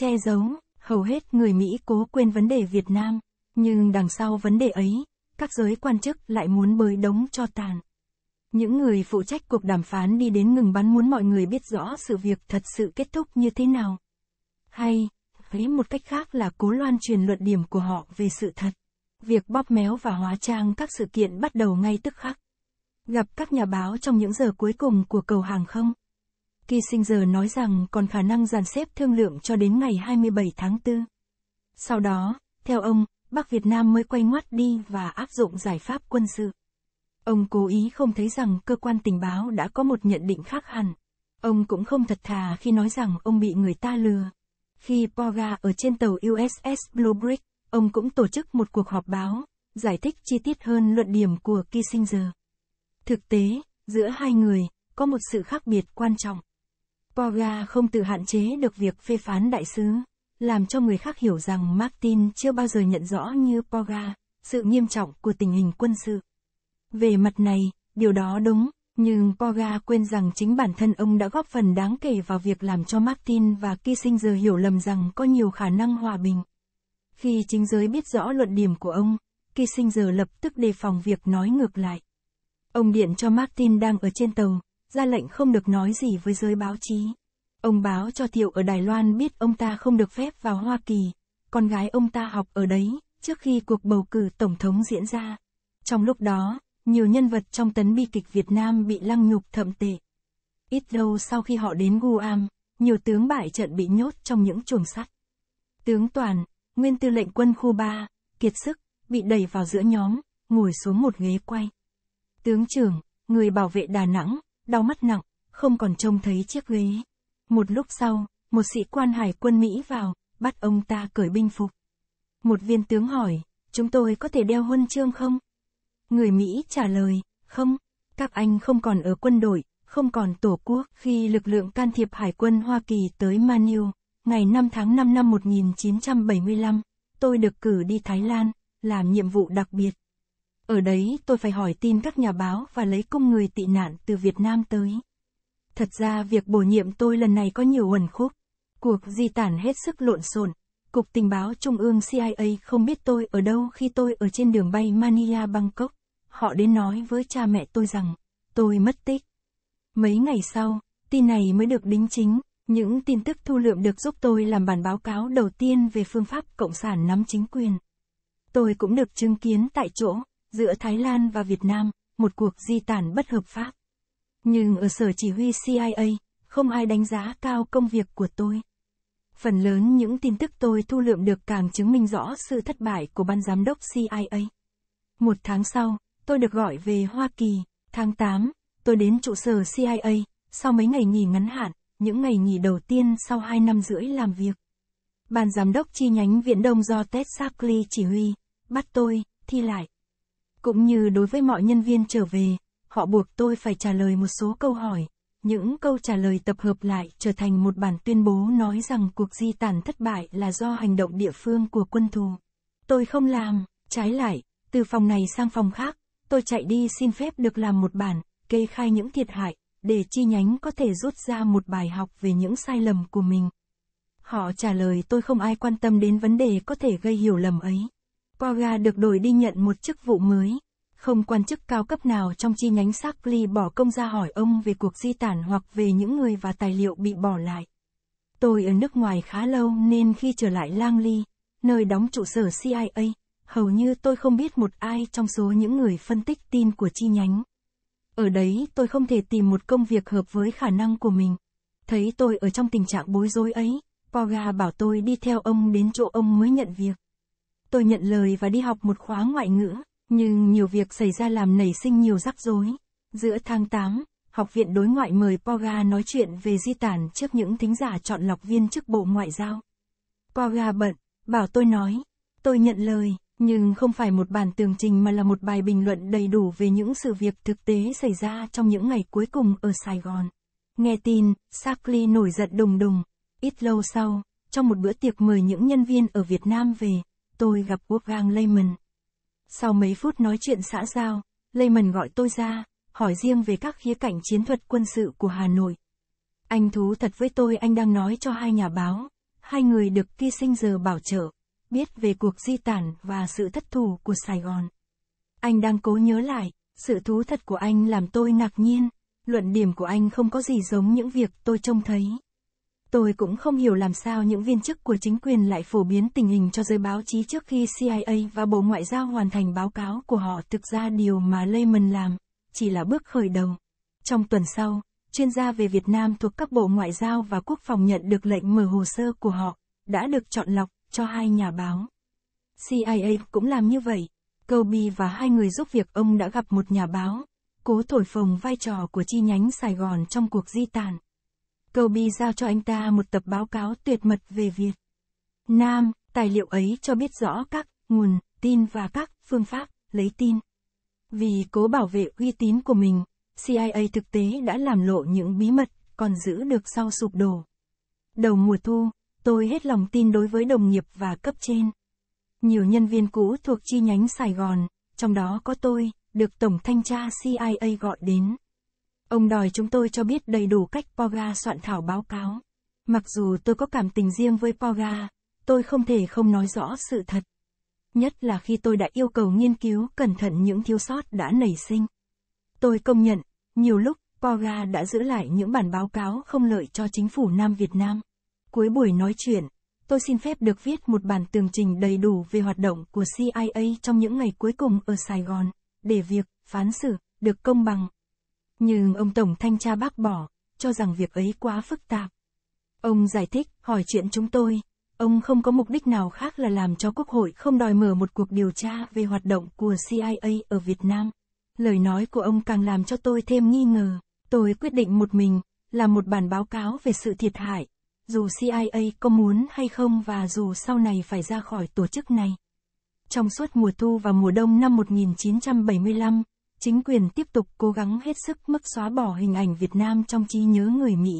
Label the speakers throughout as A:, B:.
A: che giấu, hầu hết người Mỹ cố quên vấn đề Việt Nam, nhưng đằng sau vấn đề ấy, các giới quan chức lại muốn bới đống cho tàn. Những người phụ trách cuộc đàm phán đi đến ngừng bắn muốn mọi người biết rõ sự việc thật sự kết thúc như thế nào. Hay, với một cách khác là cố loan truyền luận điểm của họ về sự thật. Việc bóp méo và hóa trang các sự kiện bắt đầu ngay tức khắc. Gặp các nhà báo trong những giờ cuối cùng của cầu hàng không. Kissinger nói rằng còn khả năng dàn xếp thương lượng cho đến ngày 27 tháng 4. Sau đó, theo ông, Bắc Việt Nam mới quay ngoắt đi và áp dụng giải pháp quân sự. Ông cố ý không thấy rằng cơ quan tình báo đã có một nhận định khác hẳn. Ông cũng không thật thà khi nói rằng ông bị người ta lừa. Khi Poga ở trên tàu USS Blue ông cũng tổ chức một cuộc họp báo, giải thích chi tiết hơn luận điểm của Kissinger. Thực tế, giữa hai người, có một sự khác biệt quan trọng. Borga không tự hạn chế được việc phê phán đại sứ, làm cho người khác hiểu rằng Martin chưa bao giờ nhận rõ như Poga sự nghiêm trọng của tình hình quân sự. Về mặt này, điều đó đúng, nhưng Poga quên rằng chính bản thân ông đã góp phần đáng kể vào việc làm cho Martin và Kissinger hiểu lầm rằng có nhiều khả năng hòa bình. Khi chính giới biết rõ luận điểm của ông, Kissinger lập tức đề phòng việc nói ngược lại. Ông điện cho Martin đang ở trên tàu, ra lệnh không được nói gì với giới báo chí. Ông báo cho Thiệu ở Đài Loan biết ông ta không được phép vào Hoa Kỳ, con gái ông ta học ở đấy, trước khi cuộc bầu cử Tổng thống diễn ra. Trong lúc đó, nhiều nhân vật trong tấn bi kịch Việt Nam bị lăng nhục thậm tệ. Ít lâu sau khi họ đến Guam, nhiều tướng bại trận bị nhốt trong những chuồng sắt. Tướng Toàn, nguyên tư lệnh quân khu 3, kiệt sức, bị đẩy vào giữa nhóm, ngồi xuống một ghế quay. Tướng trưởng, người bảo vệ Đà Nẵng, đau mắt nặng, không còn trông thấy chiếc ghế. Một lúc sau, một sĩ quan hải quân Mỹ vào, bắt ông ta cởi binh phục. Một viên tướng hỏi, chúng tôi có thể đeo huân chương không? Người Mỹ trả lời, không, các anh không còn ở quân đội, không còn tổ quốc khi lực lượng can thiệp hải quân Hoa Kỳ tới Manille, ngày 5 tháng 5 năm 1975, tôi được cử đi Thái Lan, làm nhiệm vụ đặc biệt. Ở đấy tôi phải hỏi tin các nhà báo và lấy công người tị nạn từ Việt Nam tới. Thật ra việc bổ nhiệm tôi lần này có nhiều uẩn khúc. Cuộc di tản hết sức lộn xộn. Cục tình báo Trung ương CIA không biết tôi ở đâu khi tôi ở trên đường bay Mania Bangkok. Họ đến nói với cha mẹ tôi rằng, tôi mất tích. Mấy ngày sau, tin này mới được đính chính. Những tin tức thu lượm được giúp tôi làm bản báo cáo đầu tiên về phương pháp Cộng sản nắm chính quyền. Tôi cũng được chứng kiến tại chỗ, giữa Thái Lan và Việt Nam, một cuộc di tản bất hợp pháp. Nhưng ở sở chỉ huy CIA, không ai đánh giá cao công việc của tôi. Phần lớn những tin tức tôi thu lượm được càng chứng minh rõ sự thất bại của ban giám đốc CIA. Một tháng sau, tôi được gọi về Hoa Kỳ. Tháng 8, tôi đến trụ sở CIA, sau mấy ngày nghỉ ngắn hạn, những ngày nghỉ đầu tiên sau 2 năm rưỡi làm việc. Ban giám đốc chi nhánh Viễn Đông do Ted Shackley chỉ huy, bắt tôi, thi lại. Cũng như đối với mọi nhân viên trở về, họ buộc tôi phải trả lời một số câu hỏi. Những câu trả lời tập hợp lại trở thành một bản tuyên bố nói rằng cuộc di tản thất bại là do hành động địa phương của quân thù. Tôi không làm, trái lại, từ phòng này sang phòng khác, tôi chạy đi xin phép được làm một bản, kê khai những thiệt hại, để chi nhánh có thể rút ra một bài học về những sai lầm của mình. Họ trả lời tôi không ai quan tâm đến vấn đề có thể gây hiểu lầm ấy. Quara được đổi đi nhận một chức vụ mới. Không quan chức cao cấp nào trong chi nhánh Sarkly bỏ công ra hỏi ông về cuộc di tản hoặc về những người và tài liệu bị bỏ lại. Tôi ở nước ngoài khá lâu nên khi trở lại Langley, nơi đóng trụ sở CIA, hầu như tôi không biết một ai trong số những người phân tích tin của chi nhánh. Ở đấy tôi không thể tìm một công việc hợp với khả năng của mình. Thấy tôi ở trong tình trạng bối rối ấy, Poga bảo tôi đi theo ông đến chỗ ông mới nhận việc tôi nhận lời và đi học một khóa ngoại ngữ, nhưng nhiều việc xảy ra làm nảy sinh nhiều rắc rối. Giữa tháng 8, Học viện Đối ngoại mời Poga nói chuyện về di tản trước những thính giả chọn lọc viên chức Bộ Ngoại giao. Poga bận, bảo tôi nói, tôi nhận lời, nhưng không phải một bản tường trình mà là một bài bình luận đầy đủ về những sự việc thực tế xảy ra trong những ngày cuối cùng ở Sài Gòn. Nghe tin, Sarkley nổi giận đùng đùng. Ít lâu sau, trong một bữa tiệc mời những nhân viên ở Việt Nam về, tôi gặp Wolfgang Lehmann. Sau mấy phút nói chuyện xã giao, Lehmann gọi tôi ra, hỏi riêng về các khía cạnh chiến thuật quân sự của Hà Nội. Anh thú thật với tôi anh đang nói cho hai nhà báo, hai người được kia sinh giờ bảo trợ, biết về cuộc di tản và sự thất thủ của Sài Gòn. Anh đang cố nhớ lại, sự thú thật của anh làm tôi ngạc nhiên, luận điểm của anh không có gì giống những việc tôi trông thấy. Tôi cũng không hiểu làm sao những viên chức của chính quyền lại phổ biến tình hình cho giới báo chí trước khi CIA và Bộ Ngoại giao hoàn thành báo cáo của họ thực ra điều mà Lehman làm, chỉ là bước khởi đầu. Trong tuần sau, chuyên gia về Việt Nam thuộc các Bộ Ngoại giao và Quốc phòng nhận được lệnh mở hồ sơ của họ, đã được chọn lọc, cho hai nhà báo. CIA cũng làm như vậy. Kobe và hai người giúp việc ông đã gặp một nhà báo, cố thổi phồng vai trò của chi nhánh Sài Gòn trong cuộc di tản. Gobi giao cho anh ta một tập báo cáo tuyệt mật về Việt Nam, tài liệu ấy cho biết rõ các nguồn, tin và các phương pháp lấy tin. Vì cố bảo vệ uy tín của mình, CIA thực tế đã làm lộ những bí mật còn giữ được sau sụp đổ. Đầu mùa thu, tôi hết lòng tin đối với đồng nghiệp và cấp trên. Nhiều nhân viên cũ thuộc chi nhánh Sài Gòn, trong đó có tôi, được Tổng Thanh tra CIA gọi đến. Ông đòi chúng tôi cho biết đầy đủ cách Poga soạn thảo báo cáo. Mặc dù tôi có cảm tình riêng với Poga, tôi không thể không nói rõ sự thật. Nhất là khi tôi đã yêu cầu nghiên cứu cẩn thận những thiếu sót đã nảy sinh. Tôi công nhận, nhiều lúc, Poga đã giữ lại những bản báo cáo không lợi cho chính phủ Nam Việt Nam. Cuối buổi nói chuyện, tôi xin phép được viết một bản tường trình đầy đủ về hoạt động của CIA trong những ngày cuối cùng ở Sài Gòn, để việc, phán xử, được công bằng, nhưng ông Tổng Thanh tra bác bỏ, cho rằng việc ấy quá phức tạp. Ông giải thích, hỏi chuyện chúng tôi, ông không có mục đích nào khác là làm cho Quốc hội không đòi mở một cuộc điều tra về hoạt động của CIA ở Việt Nam. Lời nói của ông càng làm cho tôi thêm nghi ngờ, tôi quyết định một mình, làm một bản báo cáo về sự thiệt hại, dù CIA có muốn hay không và dù sau này phải ra khỏi tổ chức này. Trong suốt mùa thu và mùa đông năm 1975, chính quyền tiếp tục cố gắng hết sức mức xóa bỏ hình ảnh Việt Nam trong trí nhớ người Mỹ.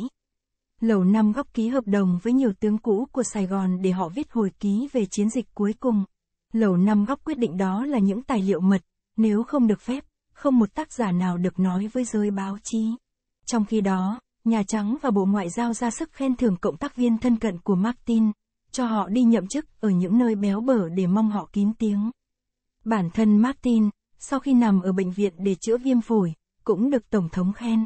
A: Lầu năm góc ký hợp đồng với nhiều tướng cũ của Sài Gòn để họ viết hồi ký về chiến dịch cuối cùng. Lầu năm góc quyết định đó là những tài liệu mật, nếu không được phép, không một tác giả nào được nói với giới báo chí. Trong khi đó, Nhà Trắng và Bộ Ngoại giao ra sức khen thưởng cộng tác viên thân cận của Martin, cho họ đi nhậm chức ở những nơi béo bở để mong họ kín tiếng. Bản thân Martin, sau khi nằm ở bệnh viện để chữa viêm phổi, cũng được Tổng thống khen.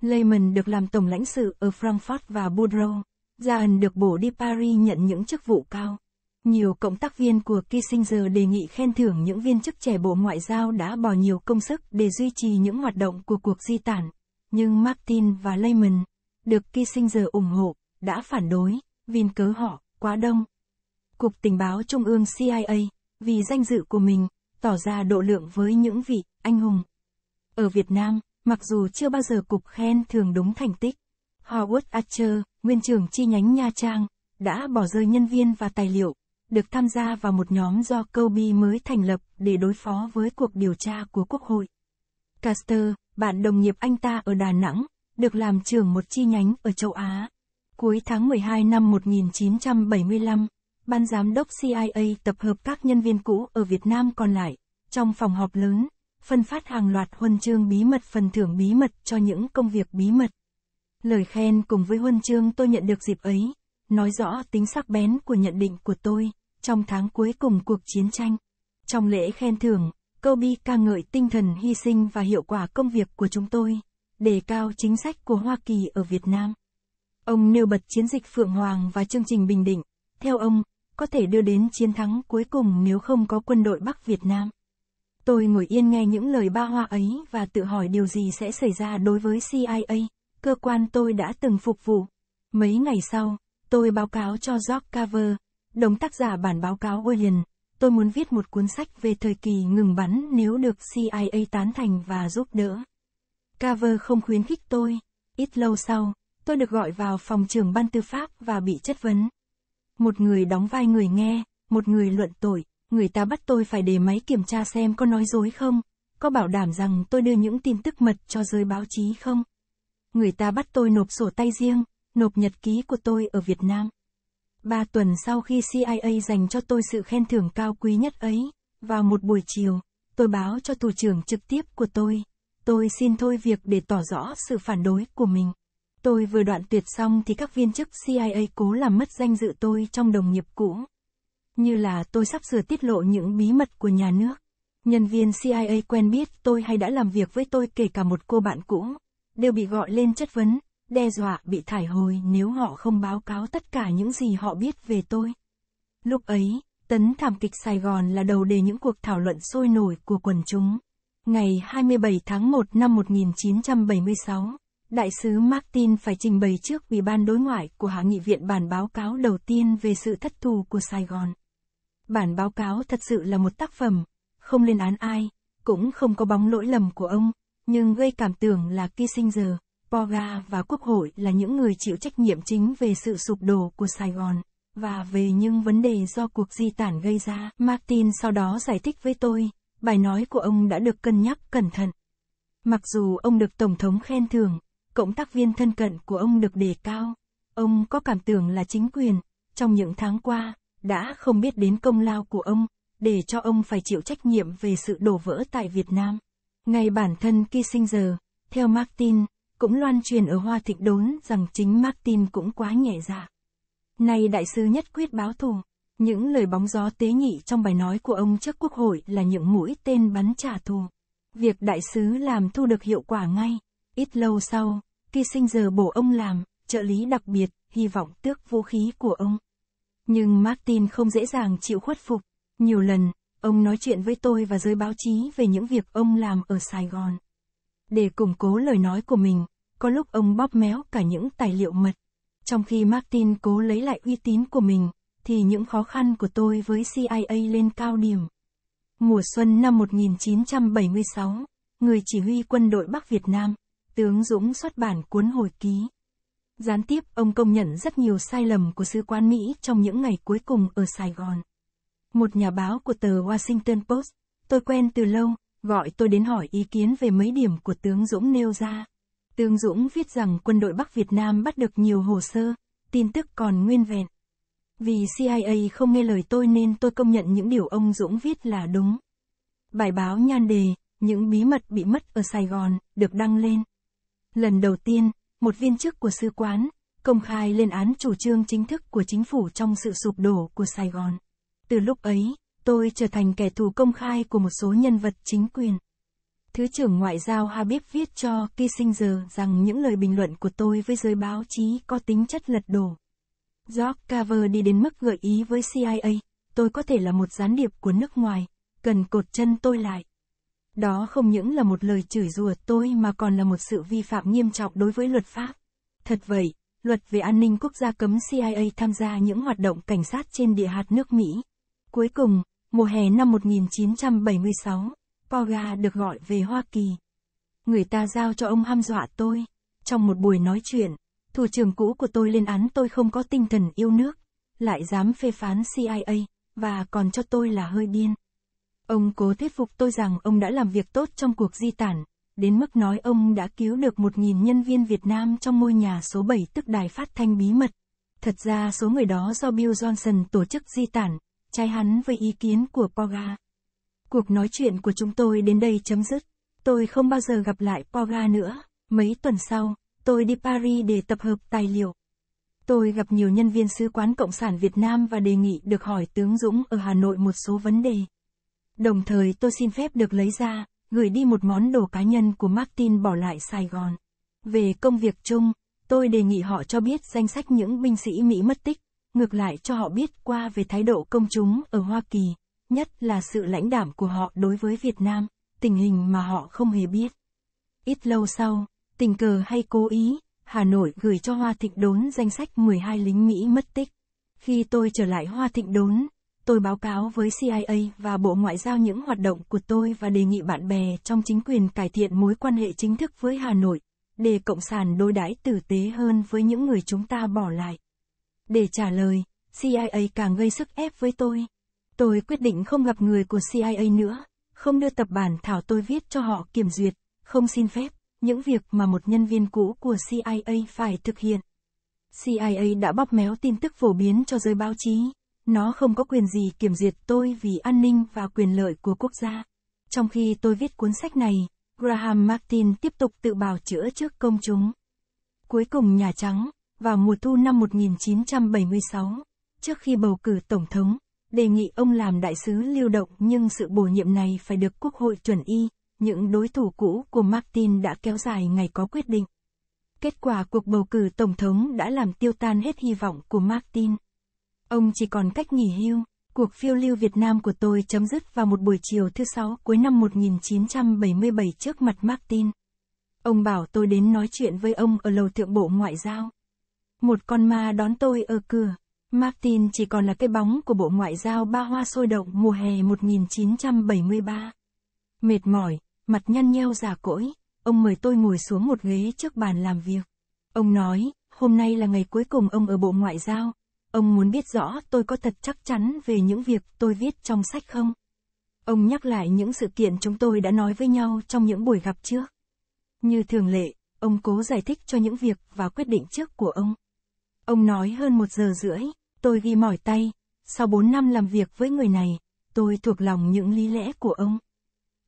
A: Lehman được làm Tổng lãnh sự ở Frankfurt và Bordeaux. Jahan được bổ đi Paris nhận những chức vụ cao. Nhiều cộng tác viên của Kissinger đề nghị khen thưởng những viên chức trẻ Bộ Ngoại giao đã bỏ nhiều công sức để duy trì những hoạt động của cuộc di tản. Nhưng Martin và Lehman, được Kissinger ủng hộ, đã phản đối, vì cớ họ, quá đông. Cục Tình báo Trung ương CIA, vì danh dự của mình, tỏ ra độ lượng với những vị anh hùng. Ở Việt Nam, mặc dù chưa bao giờ cục khen thường đúng thành tích, Howard Archer, nguyên trưởng chi nhánh Nha Trang, đã bỏ rơi nhân viên và tài liệu, được tham gia vào một nhóm do Kobe mới thành lập để đối phó với cuộc điều tra của Quốc hội. Caster, bạn đồng nghiệp anh ta ở Đà Nẵng, được làm trưởng một chi nhánh ở châu Á. Cuối tháng 12 năm 1975, Ban giám đốc CIA tập hợp các nhân viên cũ ở Việt Nam còn lại, trong phòng họp lớn, phân phát hàng loạt huân chương bí mật phần thưởng bí mật cho những công việc bí mật. Lời khen cùng với huân chương tôi nhận được dịp ấy, nói rõ tính sắc bén của nhận định của tôi, trong tháng cuối cùng cuộc chiến tranh. Trong lễ khen thưởng, Kobe ca ngợi tinh thần hy sinh và hiệu quả công việc của chúng tôi, đề cao chính sách của Hoa Kỳ ở Việt Nam. Ông nêu bật chiến dịch Phượng Hoàng và chương trình Bình Định. Theo ông, có thể đưa đến chiến thắng cuối cùng nếu không có quân đội Bắc Việt Nam. Tôi ngồi yên nghe những lời ba hoa ấy và tự hỏi điều gì sẽ xảy ra đối với CIA, cơ quan tôi đã từng phục vụ. Mấy ngày sau, tôi báo cáo cho Jock Carver, đồng tác giả bản báo cáo William. Tôi muốn viết một cuốn sách về thời kỳ ngừng bắn nếu được CIA tán thành và giúp đỡ. Carver không khuyến khích tôi. Ít lâu sau, tôi được gọi vào phòng trưởng ban tư pháp và bị chất vấn một người đóng vai người nghe, một người luận tội, người ta bắt tôi phải để máy kiểm tra xem có nói dối không, có bảo đảm rằng tôi đưa những tin tức mật cho giới báo chí không. Người ta bắt tôi nộp sổ tay riêng, nộp nhật ký của tôi ở Việt Nam. Ba tuần sau khi CIA dành cho tôi sự khen thưởng cao quý nhất ấy, vào một buổi chiều, tôi báo cho thủ trưởng trực tiếp của tôi, tôi xin thôi việc để tỏ rõ sự phản đối của mình. Tôi vừa đoạn tuyệt xong thì các viên chức CIA cố làm mất danh dự tôi trong đồng nghiệp cũ. Như là tôi sắp sửa tiết lộ những bí mật của nhà nước. Nhân viên CIA quen biết tôi hay đã làm việc với tôi kể cả một cô bạn cũ, đều bị gọi lên chất vấn, đe dọa bị thải hồi nếu họ không báo cáo tất cả những gì họ biết về tôi. Lúc ấy, tấn thảm kịch Sài Gòn là đầu đề những cuộc thảo luận sôi nổi của quần chúng. Ngày 27 tháng 1 năm 1976, Đại sứ Martin phải trình bày trước Ủy ban đối ngoại của Hạ nghị viện bản báo cáo đầu tiên về sự thất thù của Sài Gòn. Bản báo cáo thật sự là một tác phẩm, không lên án ai, cũng không có bóng lỗi lầm của ông, nhưng gây cảm tưởng là Kissinger, poga và Quốc hội là những người chịu trách nhiệm chính về sự sụp đổ của Sài Gòn, và về những vấn đề do cuộc di tản gây ra. Martin sau đó giải thích với tôi, bài nói của ông đã được cân nhắc cẩn thận. Mặc dù ông được Tổng thống khen thưởng, cộng tác viên thân cận của ông được đề cao. Ông có cảm tưởng là chính quyền, trong những tháng qua, đã không biết đến công lao của ông, để cho ông phải chịu trách nhiệm về sự đổ vỡ tại Việt Nam. ngày bản thân Kissinger, theo Martin, cũng loan truyền ở Hoa Thịnh Đốn rằng chính Martin cũng quá nhẹ dạ. Nay đại sứ nhất quyết báo thù, những lời bóng gió tế nhị trong bài nói của ông trước quốc hội là những mũi tên bắn trả thù. Việc đại sứ làm thu được hiệu quả ngay. Ít lâu sau, ty sinh giờ bổ ông làm, trợ lý đặc biệt, hy vọng tước vũ khí của ông. Nhưng Martin không dễ dàng chịu khuất phục. Nhiều lần, ông nói chuyện với tôi và giới báo chí về những việc ông làm ở Sài Gòn. Để củng cố lời nói của mình, có lúc ông bóp méo cả những tài liệu mật. Trong khi Martin cố lấy lại uy tín của mình, thì những khó khăn của tôi với CIA lên cao điểm. Mùa xuân năm 1976, người chỉ huy quân đội Bắc Việt Nam, tướng Dũng xuất bản cuốn hồi ký. Gián tiếp, ông công nhận rất nhiều sai lầm của sứ quan Mỹ trong những ngày cuối cùng ở Sài Gòn. Một nhà báo của tờ Washington Post, tôi quen từ lâu, gọi tôi đến hỏi ý kiến về mấy điểm của tướng Dũng nêu ra. Tướng Dũng viết rằng quân đội Bắc Việt Nam bắt được nhiều hồ sơ, tin tức còn nguyên vẹn. Vì CIA không nghe lời tôi nên tôi công nhận những điều ông Dũng viết là đúng. Bài báo nhan đề, những bí mật bị mất ở Sài Gòn, được đăng lên. Lần đầu tiên, một viên chức của sứ quán, công khai lên án chủ trương chính thức của chính phủ trong sự sụp đổ của Sài Gòn. Từ lúc ấy, tôi trở thành kẻ thù công khai của một số nhân vật chính quyền. Thứ trưởng Ngoại giao Habib viết cho Kissinger rằng những lời bình luận của tôi với giới báo chí có tính chất lật đổ. George Carver đi đến mức gợi ý với CIA, tôi có thể là một gián điệp của nước ngoài, cần cột chân tôi lại. Đó không những là một lời chửi rủa tôi mà còn là một sự vi phạm nghiêm trọng đối với luật pháp. Thật vậy, luật về an ninh quốc gia cấm CIA tham gia những hoạt động cảnh sát trên địa hạt nước Mỹ. Cuối cùng, mùa hè năm 1976, Poga được gọi về Hoa Kỳ. Người ta giao cho ông ham dọa tôi. Trong một buổi nói chuyện, thủ trưởng cũ của tôi lên án tôi không có tinh thần yêu nước, lại dám phê phán CIA, và còn cho tôi là hơi điên. Ông cố thuyết phục tôi rằng ông đã làm việc tốt trong cuộc di tản, đến mức nói ông đã cứu được 1.000 nhân viên Việt Nam trong ngôi nhà số 7 tức đài phát thanh bí mật. Thật ra số người đó do Bill Johnson tổ chức di tản, trái hắn với ý kiến của Poga. Cuộc nói chuyện của chúng tôi đến đây chấm dứt. Tôi không bao giờ gặp lại Poga nữa. Mấy tuần sau, tôi đi Paris để tập hợp tài liệu. Tôi gặp nhiều nhân viên sứ quán Cộng sản Việt Nam và đề nghị được hỏi tướng Dũng ở Hà Nội một số vấn đề. Đồng thời tôi xin phép được lấy ra, gửi đi một món đồ cá nhân của Martin bỏ lại Sài Gòn. Về công việc chung, tôi đề nghị họ cho biết danh sách những binh sĩ Mỹ mất tích, ngược lại cho họ biết qua về thái độ công chúng ở Hoa Kỳ, nhất là sự lãnh đạm của họ đối với Việt Nam, tình hình mà họ không hề biết. Ít lâu sau, tình cờ hay cố ý, Hà Nội gửi cho Hoa Thịnh Đốn danh sách 12 lính Mỹ mất tích. Khi tôi trở lại Hoa Thịnh Đốn, tôi báo cáo với CIA và Bộ Ngoại giao những hoạt động của tôi và đề nghị bạn bè trong chính quyền cải thiện mối quan hệ chính thức với Hà Nội, để Cộng sản đối đãi tử tế hơn với những người chúng ta bỏ lại. Để trả lời, CIA càng gây sức ép với tôi. Tôi quyết định không gặp người của CIA nữa, không đưa tập bản thảo tôi viết cho họ kiểm duyệt, không xin phép, những việc mà một nhân viên cũ của CIA phải thực hiện. CIA đã bóp méo tin tức phổ biến cho giới báo chí. Nó không có quyền gì kiểm duyệt tôi vì an ninh và quyền lợi của quốc gia. Trong khi tôi viết cuốn sách này, Graham Martin tiếp tục tự bào chữa trước công chúng. Cuối cùng Nhà Trắng, vào mùa thu năm 1976, trước khi bầu cử Tổng thống, đề nghị ông làm đại sứ lưu động nhưng sự bổ nhiệm này phải được Quốc hội chuẩn y, những đối thủ cũ của Martin đã kéo dài ngày có quyết định. Kết quả cuộc bầu cử Tổng thống đã làm tiêu tan hết hy vọng của Martin. Ông chỉ còn cách nghỉ hưu. Cuộc phiêu lưu Việt Nam của tôi chấm dứt vào một buổi chiều thứ sáu cuối năm 1977 trước mặt Martin. Ông bảo tôi đến nói chuyện với ông ở lầu thượng bộ ngoại giao. Một con ma đón tôi ở cửa. Martin chỉ còn là cái bóng của bộ ngoại giao ba hoa sôi động mùa hè 1973. Mệt mỏi, mặt nhăn nheo già cỗi, ông mời tôi ngồi xuống một ghế trước bàn làm việc. Ông nói, hôm nay là ngày cuối cùng ông ở bộ ngoại giao, Ông muốn biết rõ tôi có thật chắc chắn về những việc tôi viết trong sách không? Ông nhắc lại những sự kiện chúng tôi đã nói với nhau trong những buổi gặp trước. Như thường lệ, ông cố giải thích cho những việc và quyết định trước của ông. Ông nói hơn một giờ rưỡi, tôi ghi mỏi tay, sau bốn năm làm việc với người này, tôi thuộc lòng những lý lẽ của ông.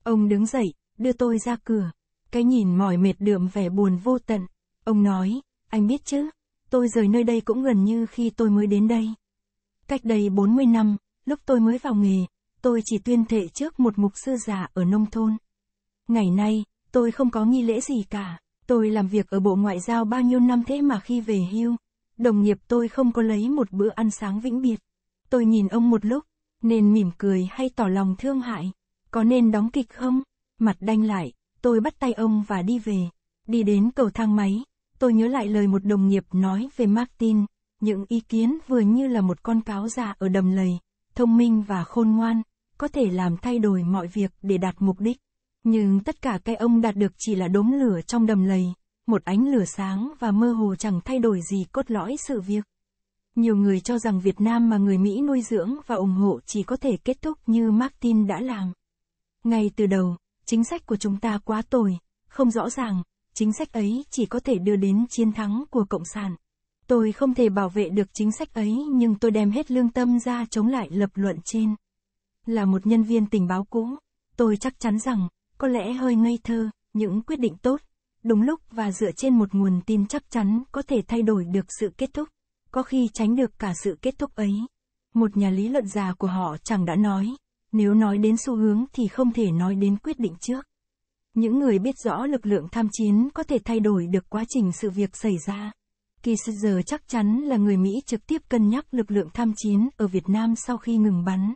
A: Ông đứng dậy, đưa tôi ra cửa, cái nhìn mỏi mệt đượm vẻ buồn vô tận. Ông nói, anh biết chứ, Tôi rời nơi đây cũng gần như khi tôi mới đến đây. Cách đây 40 năm, lúc tôi mới vào nghề, tôi chỉ tuyên thệ trước một mục sư già ở nông thôn. Ngày nay, tôi không có nghi lễ gì cả. Tôi làm việc ở Bộ Ngoại giao bao nhiêu năm thế mà khi về hưu, đồng nghiệp tôi không có lấy một bữa ăn sáng vĩnh biệt. Tôi nhìn ông một lúc, nên mỉm cười hay tỏ lòng thương hại. Có nên đóng kịch không? Mặt đanh lại, tôi bắt tay ông và đi về. Đi đến cầu thang máy, Tôi nhớ lại lời một đồng nghiệp nói về Martin, những ý kiến vừa như là một con cáo già ở đầm lầy, thông minh và khôn ngoan, có thể làm thay đổi mọi việc để đạt mục đích. Nhưng tất cả cái ông đạt được chỉ là đốm lửa trong đầm lầy, một ánh lửa sáng và mơ hồ chẳng thay đổi gì cốt lõi sự việc. Nhiều người cho rằng Việt Nam mà người Mỹ nuôi dưỡng và ủng hộ chỉ có thể kết thúc như Martin đã làm. Ngay từ đầu, chính sách của chúng ta quá tồi, không rõ ràng, chính sách ấy chỉ có thể đưa đến chiến thắng của Cộng sản. Tôi không thể bảo vệ được chính sách ấy nhưng tôi đem hết lương tâm ra chống lại lập luận trên. Là một nhân viên tình báo cũ, tôi chắc chắn rằng, có lẽ hơi ngây thơ, những quyết định tốt, đúng lúc và dựa trên một nguồn tin chắc chắn có thể thay đổi được sự kết thúc, có khi tránh được cả sự kết thúc ấy. Một nhà lý luận già của họ chẳng đã nói, nếu nói đến xu hướng thì không thể nói đến quyết định trước. Những người biết rõ lực lượng tham chiến có thể thay đổi được quá trình sự việc xảy ra. Kissinger chắc chắn là người Mỹ trực tiếp cân nhắc lực lượng tham chiến ở Việt Nam sau khi ngừng bắn.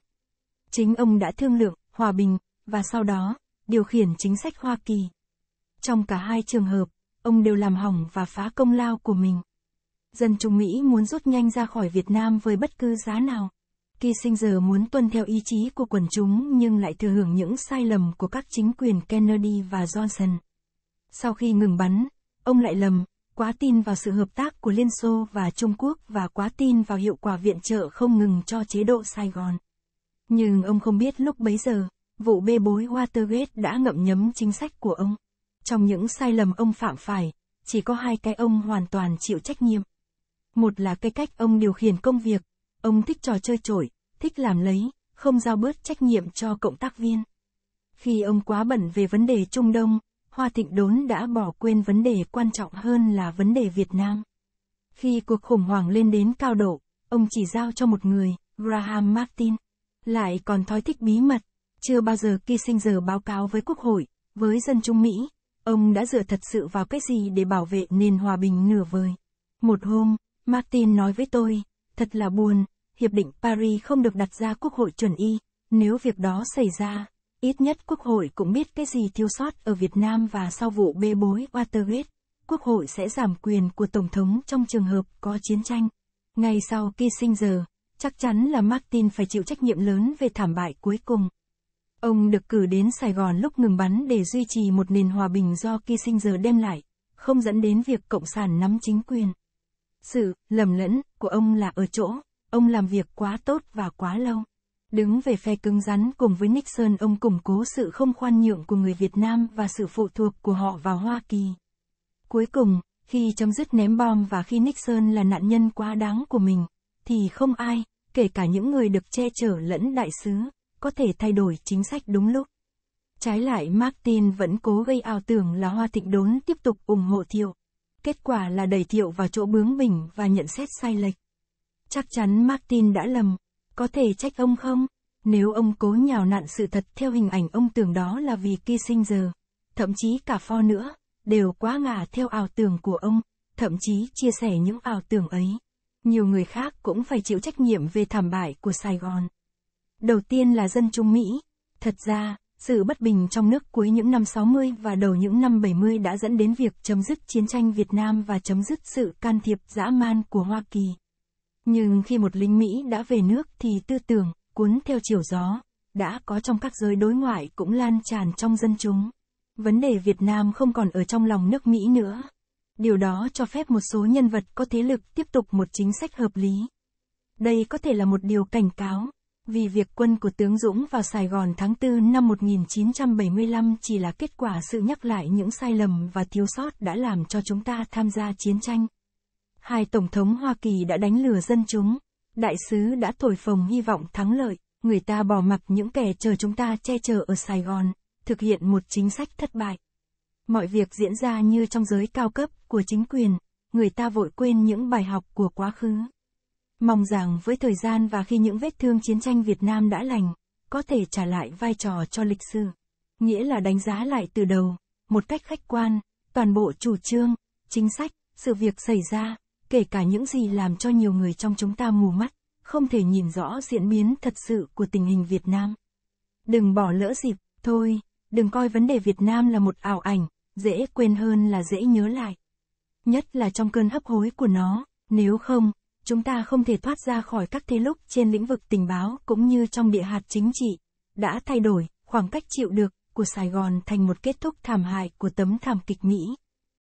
A: Chính ông đã thương lượng, hòa bình, và sau đó, điều khiển chính sách Hoa Kỳ. Trong cả hai trường hợp, ông đều làm hỏng và phá công lao của mình. Dân chúng Mỹ muốn rút nhanh ra khỏi Việt Nam với bất cứ giá nào. Kissinger muốn tuân theo ý chí của quần chúng nhưng lại thừa hưởng những sai lầm của các chính quyền Kennedy và Johnson. Sau khi ngừng bắn, ông lại lầm, quá tin vào sự hợp tác của Liên Xô và Trung Quốc và quá tin vào hiệu quả viện trợ không ngừng cho chế độ Sài Gòn. Nhưng ông không biết lúc bấy giờ, vụ bê bối Watergate đã ngậm nhấm chính sách của ông. Trong những sai lầm ông phạm phải, chỉ có hai cái ông hoàn toàn chịu trách nhiệm. Một là cái cách ông điều khiển công việc, Ông thích trò chơi trội, thích làm lấy, không giao bớt trách nhiệm cho cộng tác viên. Khi ông quá bận về vấn đề Trung Đông, Hoa Thịnh Đốn đã bỏ quên vấn đề quan trọng hơn là vấn đề Việt Nam. Khi cuộc khủng hoảng lên đến cao độ, ông chỉ giao cho một người, Graham Martin. Lại còn thói thích bí mật, chưa bao giờ sinh giờ báo cáo với Quốc hội, với dân chúng Mỹ, ông đã dựa thật sự vào cái gì để bảo vệ nền hòa bình nửa vời. Một hôm, Martin nói với tôi, Thật là buồn, Hiệp định Paris không được đặt ra Quốc hội chuẩn y, nếu việc đó xảy ra, ít nhất Quốc hội cũng biết cái gì thiếu sót ở Việt Nam và sau vụ bê bối Watergate, Quốc hội sẽ giảm quyền của Tổng thống trong trường hợp có chiến tranh. Ngay sau Kissinger, chắc chắn là Martin phải chịu trách nhiệm lớn về thảm bại cuối cùng. Ông được cử đến Sài Gòn lúc ngừng bắn để duy trì một nền hòa bình do Kissinger đem lại, không dẫn đến việc Cộng sản nắm chính quyền. Sự lầm lẫn của ông là ở chỗ, ông làm việc quá tốt và quá lâu. Đứng về phe cứng rắn cùng với Nixon ông củng cố sự không khoan nhượng của người Việt Nam và sự phụ thuộc của họ vào Hoa Kỳ. Cuối cùng, khi chấm dứt ném bom và khi Nixon là nạn nhân quá đáng của mình, thì không ai, kể cả những người được che chở lẫn đại sứ, có thể thay đổi chính sách đúng lúc. Trái lại Martin vẫn cố gây ảo tưởng là Hoa Thịnh Đốn tiếp tục ủng hộ Thiệu. Kết quả là đẩy Thiệu vào chỗ bướng bỉnh và nhận xét sai lệch. Chắc chắn Martin đã lầm, có thể trách ông không? Nếu ông cố nhào nặn sự thật theo hình ảnh ông tưởng đó là vì Kissinger, thậm chí cả pho nữa, đều quá ngả theo ảo tưởng của ông, thậm chí chia sẻ những ảo tưởng ấy. Nhiều người khác cũng phải chịu trách nhiệm về thảm bại của Sài Gòn. Đầu tiên là dân Trung Mỹ. Thật ra, sự bất bình trong nước cuối những năm 60 và đầu những năm 70 đã dẫn đến việc chấm dứt chiến tranh Việt Nam và chấm dứt sự can thiệp dã man của Hoa Kỳ. Nhưng khi một lính Mỹ đã về nước thì tư tưởng, cuốn theo chiều gió, đã có trong các giới đối ngoại cũng lan tràn trong dân chúng. Vấn đề Việt Nam không còn ở trong lòng nước Mỹ nữa. Điều đó cho phép một số nhân vật có thế lực tiếp tục một chính sách hợp lý. Đây có thể là một điều cảnh cáo, vì việc quân của tướng Dũng vào Sài Gòn tháng 4 năm 1975 chỉ là kết quả sự nhắc lại những sai lầm và thiếu sót đã làm cho chúng ta tham gia chiến tranh. Hai Tổng thống Hoa Kỳ đã đánh lừa dân chúng, đại sứ đã thổi phồng hy vọng thắng lợi, người ta bỏ mặc những kẻ chờ chúng ta che chở ở Sài Gòn, thực hiện một chính sách thất bại. Mọi việc diễn ra như trong giới cao cấp của chính quyền, người ta vội quên những bài học của quá khứ. Mong rằng với thời gian và khi những vết thương chiến tranh Việt Nam đã lành, có thể trả lại vai trò cho lịch sử. Nghĩa là đánh giá lại từ đầu, một cách khách quan, toàn bộ chủ trương, chính sách, sự việc xảy ra, kể cả những gì làm cho nhiều người trong chúng ta mù mắt, không thể nhìn rõ diễn biến thật sự của tình hình Việt Nam. Đừng bỏ lỡ dịp, thôi, đừng coi vấn đề Việt Nam là một ảo ảnh, dễ quên hơn là dễ nhớ lại. Nhất là trong cơn hấp hối của nó, nếu không, chúng ta không thể thoát ra khỏi các thế lúc trên lĩnh vực tình báo cũng như trong địa hạt chính trị, đã thay đổi, khoảng cách chịu được của Sài Gòn thành một kết thúc thảm hại của tấm thảm kịch Mỹ.